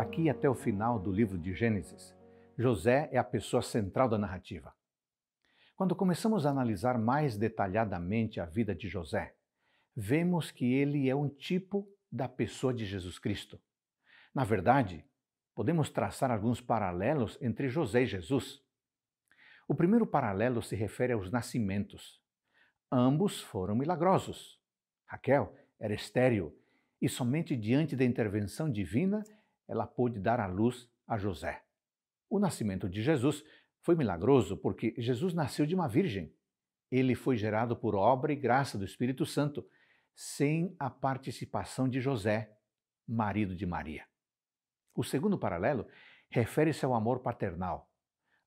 daqui até o final do livro de Gênesis, José é a pessoa central da narrativa. Quando começamos a analisar mais detalhadamente a vida de José, vemos que ele é um tipo da pessoa de Jesus Cristo. Na verdade, podemos traçar alguns paralelos entre José e Jesus. O primeiro paralelo se refere aos nascimentos. Ambos foram milagrosos. Raquel era estéril e somente diante da intervenção divina ela pôde dar à luz a José. O nascimento de Jesus foi milagroso porque Jesus nasceu de uma virgem. Ele foi gerado por obra e graça do Espírito Santo, sem a participação de José, marido de Maria. O segundo paralelo refere-se ao amor paternal.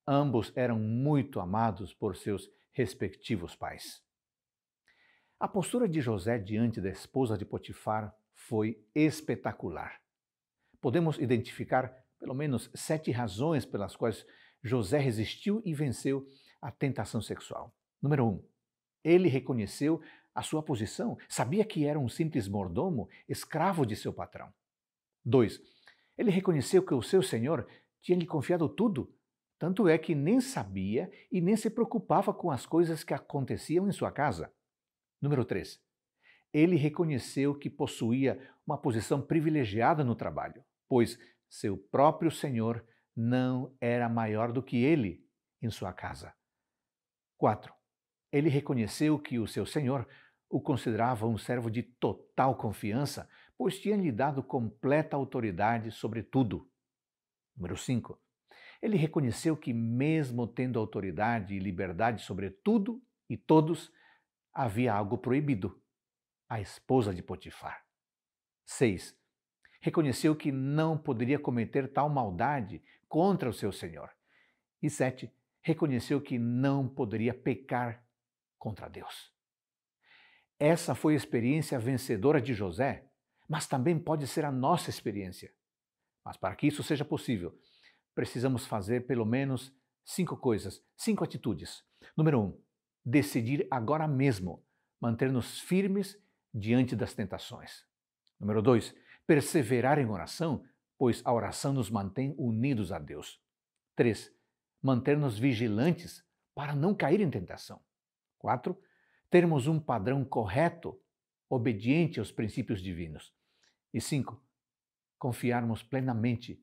Ambos eram muito amados por seus respectivos pais. A postura de José diante da esposa de Potifar foi espetacular podemos identificar pelo menos sete razões pelas quais José resistiu e venceu a tentação sexual. Número Um, ele reconheceu a sua posição, sabia que era um simples mordomo, escravo de seu patrão. Dois, Ele reconheceu que o seu senhor tinha lhe confiado tudo, tanto é que nem sabia e nem se preocupava com as coisas que aconteciam em sua casa. Número três, Ele reconheceu que possuía uma posição privilegiada no trabalho pois seu próprio senhor não era maior do que ele em sua casa. 4. Ele reconheceu que o seu senhor o considerava um servo de total confiança, pois tinha lhe dado completa autoridade sobre tudo. Número 5. Ele reconheceu que, mesmo tendo autoridade e liberdade sobre tudo e todos, havia algo proibido: a esposa de Potifar. 6 reconheceu que não poderia cometer tal maldade contra o seu Senhor. E sete, reconheceu que não poderia pecar contra Deus. Essa foi a experiência vencedora de José, mas também pode ser a nossa experiência. Mas para que isso seja possível, precisamos fazer pelo menos cinco coisas, cinco atitudes. Número um, decidir agora mesmo manter-nos firmes diante das tentações. Número dois, perseverar em oração, pois a oração nos mantém unidos a Deus. 3. Manter-nos vigilantes para não cair em tentação. 4. Termos um padrão correto, obediente aos princípios divinos. E 5. Confiarmos plenamente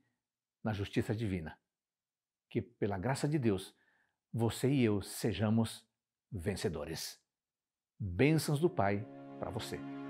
na justiça divina. Que, pela graça de Deus, você e eu sejamos vencedores. Bênçãos do Pai para você.